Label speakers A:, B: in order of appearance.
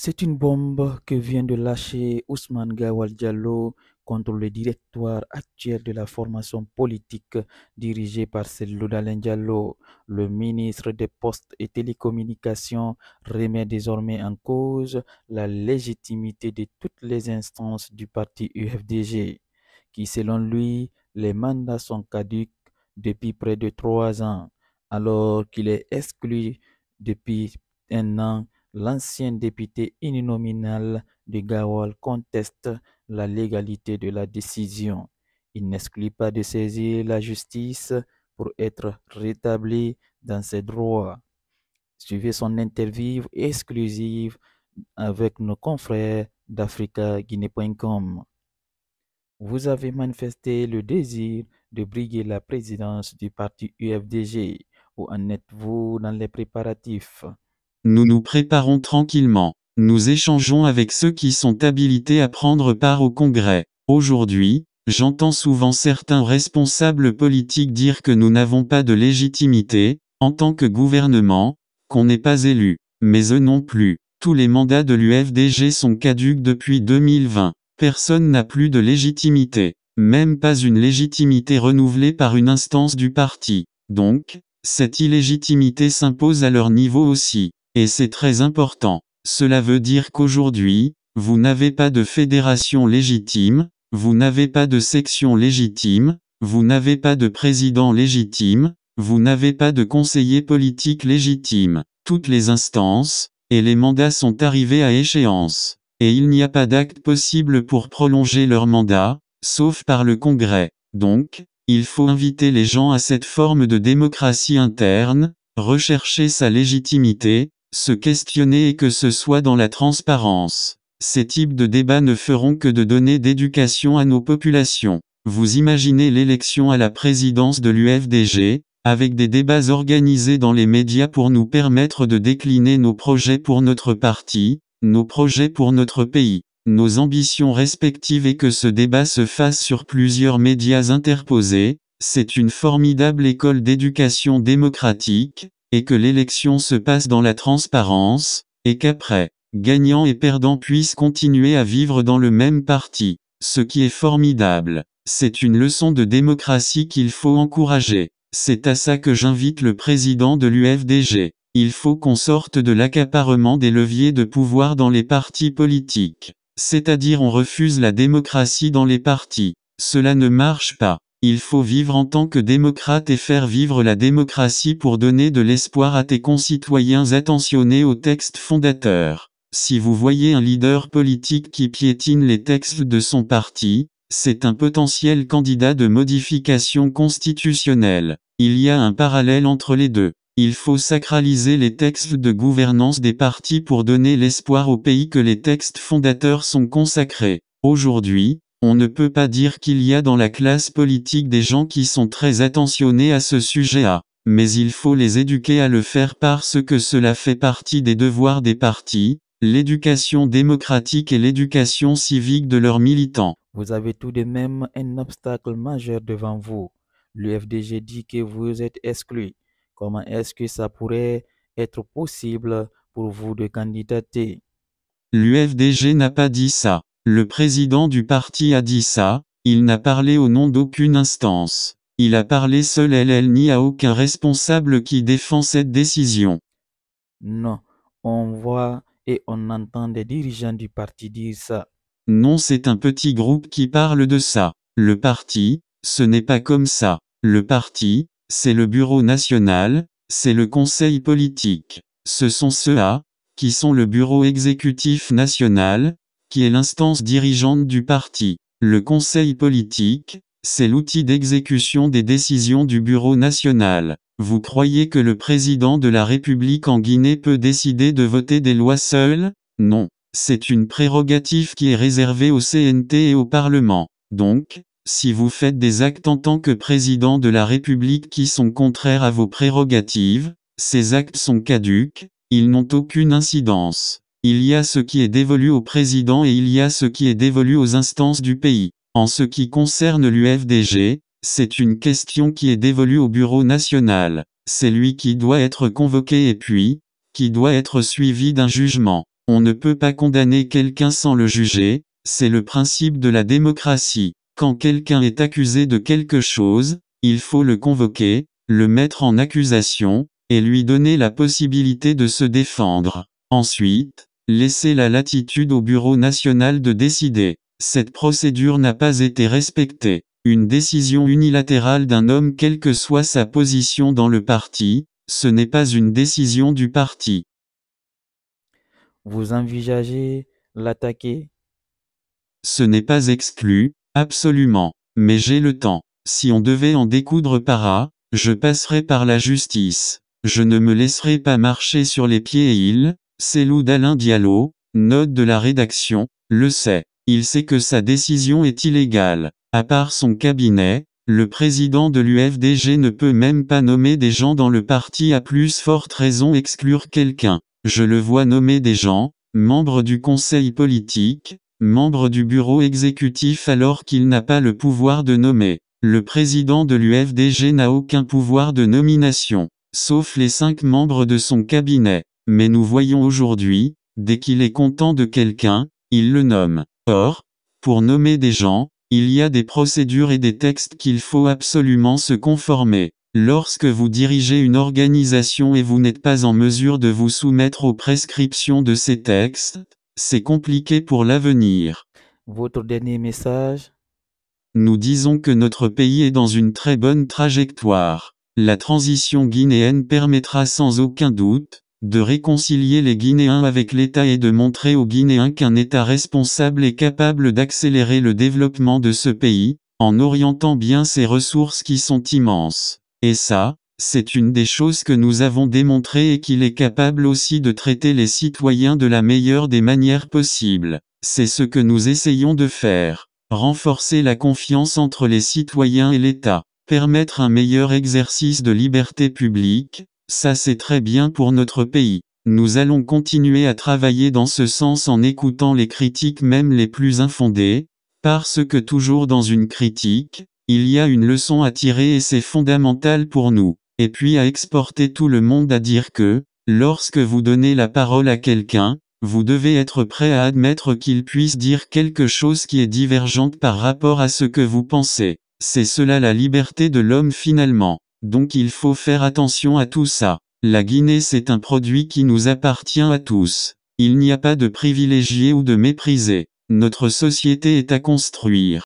A: C'est une bombe que vient de lâcher Ousmane Gawal Diallo contre le directoire actuel de la formation politique dirigée par Selouda Diallo. Le ministre des Postes et Télécommunications remet désormais en cause la légitimité de toutes les instances du parti UFDG, qui selon lui, les mandats sont caduques depuis près de trois ans, alors qu'il est exclu depuis un an l'ancien député uninominal de Gawal conteste la légalité de la décision. Il n'exclut pas de saisir la justice pour être rétabli dans ses droits. Suivez son interview exclusive avec nos confrères d'AfricaGuinée.com. Vous avez manifesté le désir de briguer la présidence du parti UFDG. Où en êtes-vous dans les préparatifs
B: nous nous préparons tranquillement. Nous échangeons avec ceux qui sont habilités à prendre part au Congrès. Aujourd'hui, j'entends souvent certains responsables politiques dire que nous n'avons pas de légitimité, en tant que gouvernement, qu'on n'est pas élu. Mais eux non plus. Tous les mandats de l'UFDG sont caducs depuis 2020. Personne n'a plus de légitimité. Même pas une légitimité renouvelée par une instance du parti. Donc, cette illégitimité s'impose à leur niveau aussi. Et c'est très important. Cela veut dire qu'aujourd'hui, vous n'avez pas de fédération légitime, vous n'avez pas de section légitime, vous n'avez pas de président légitime, vous n'avez pas de conseiller politique légitime. Toutes les instances, et les mandats sont arrivés à échéance. Et il n'y a pas d'acte possible pour prolonger leur mandat, sauf par le Congrès. Donc, il faut inviter les gens à cette forme de démocratie interne, rechercher sa légitimité, se questionner et que ce soit dans la transparence. Ces types de débats ne feront que de donner d'éducation à nos populations. Vous imaginez l'élection à la présidence de l'UFDG, avec des débats organisés dans les médias pour nous permettre de décliner nos projets pour notre parti, nos projets pour notre pays, nos ambitions respectives et que ce débat se fasse sur plusieurs médias interposés, c'est une formidable école d'éducation démocratique, et que l'élection se passe dans la transparence, et qu'après, gagnants et perdants puissent continuer à vivre dans le même parti, ce qui est formidable. C'est une leçon de démocratie qu'il faut encourager. C'est à ça que j'invite le président de l'UFDG. Il faut qu'on sorte de l'accaparement des leviers de pouvoir dans les partis politiques. C'est-à-dire on refuse la démocratie dans les partis. Cela ne marche pas. Il faut vivre en tant que démocrate et faire vivre la démocratie pour donner de l'espoir à tes concitoyens attentionnés aux textes fondateurs. Si vous voyez un leader politique qui piétine les textes de son parti, c'est un potentiel candidat de modification constitutionnelle. Il y a un parallèle entre les deux. Il faut sacraliser les textes de gouvernance des partis pour donner l'espoir au pays que les textes fondateurs sont consacrés. Aujourd'hui, on ne peut pas dire qu'il y a dans la classe politique des gens qui sont très attentionnés à ce sujet-là, mais il faut les éduquer à le faire parce que cela fait partie des devoirs des partis, l'éducation démocratique et l'éducation civique de leurs militants.
A: Vous avez tout de même un obstacle majeur devant vous. L'UFDG dit que vous êtes exclu. Comment est-ce que ça pourrait être possible pour vous de candidater
B: L'UFDG n'a pas dit ça. Le président du parti a dit ça, il n'a parlé au nom d'aucune instance. Il a parlé seul elle, elle n'y a aucun responsable qui défend cette décision.
A: Non, on voit et on entend des dirigeants du parti dire ça.
B: Non, c'est un petit groupe qui parle de ça. Le parti, ce n'est pas comme ça. Le parti, c'est le bureau national, c'est le conseil politique. Ce sont ceux-là qui sont le bureau exécutif national, qui est l'instance dirigeante du parti. Le Conseil politique, c'est l'outil d'exécution des décisions du Bureau national. Vous croyez que le président de la République en Guinée peut décider de voter des lois seul Non. C'est une prérogative qui est réservée au CNT et au Parlement. Donc, si vous faites des actes en tant que président de la République qui sont contraires à vos prérogatives, ces actes sont caduques, ils n'ont aucune incidence. Il y a ce qui est dévolu au président et il y a ce qui est dévolu aux instances du pays. En ce qui concerne l'UFDG, c'est une question qui est dévolue au Bureau national. C'est lui qui doit être convoqué et puis, qui doit être suivi d'un jugement. On ne peut pas condamner quelqu'un sans le juger, c'est le principe de la démocratie. Quand quelqu'un est accusé de quelque chose, il faut le convoquer, le mettre en accusation, et lui donner la possibilité de se défendre. Ensuite, Laissez la latitude au Bureau national de décider. Cette procédure n'a pas été respectée. Une décision unilatérale d'un homme quelle que soit sa position dans le parti, ce n'est pas une décision du parti.
A: Vous envisagez l'attaquer
B: Ce n'est pas exclu, absolument, mais j'ai le temps. Si on devait en découdre par A, je passerai par la justice. Je ne me laisserai pas marcher sur les pieds et il, c'est Lou d'Alain Diallo, note de la rédaction, le sait. Il sait que sa décision est illégale. À part son cabinet, le président de l'UFDG ne peut même pas nommer des gens dans le parti à plus forte raison exclure quelqu'un. Je le vois nommer des gens, membres du conseil politique, membres du bureau exécutif alors qu'il n'a pas le pouvoir de nommer. Le président de l'UFDG n'a aucun pouvoir de nomination, sauf les cinq membres de son cabinet. Mais nous voyons aujourd'hui, dès qu'il est content de quelqu'un, il le nomme. Or, pour nommer des gens, il y a des procédures et des textes qu'il faut absolument se conformer. Lorsque vous dirigez une organisation et vous n'êtes pas en mesure de vous soumettre aux prescriptions de ces textes, c'est compliqué pour l'avenir.
A: Votre dernier message
B: Nous disons que notre pays est dans une très bonne trajectoire. La transition guinéenne permettra sans aucun doute, de réconcilier les Guinéens avec l'État et de montrer aux Guinéens qu'un État responsable est capable d'accélérer le développement de ce pays, en orientant bien ses ressources qui sont immenses. Et ça, c'est une des choses que nous avons démontré et qu'il est capable aussi de traiter les citoyens de la meilleure des manières possibles. C'est ce que nous essayons de faire. Renforcer la confiance entre les citoyens et l'État. Permettre un meilleur exercice de liberté publique, ça c'est très bien pour notre pays. Nous allons continuer à travailler dans ce sens en écoutant les critiques même les plus infondées, parce que toujours dans une critique, il y a une leçon à tirer et c'est fondamental pour nous, et puis à exporter tout le monde à dire que, lorsque vous donnez la parole à quelqu'un, vous devez être prêt à admettre qu'il puisse dire quelque chose qui est divergente par rapport à ce que vous pensez. C'est cela la liberté de l'homme finalement. Donc il faut faire attention à tout ça. La Guinée c'est un produit qui nous appartient à tous. Il n'y a pas de privilégié ou de méprisé. Notre société est à construire.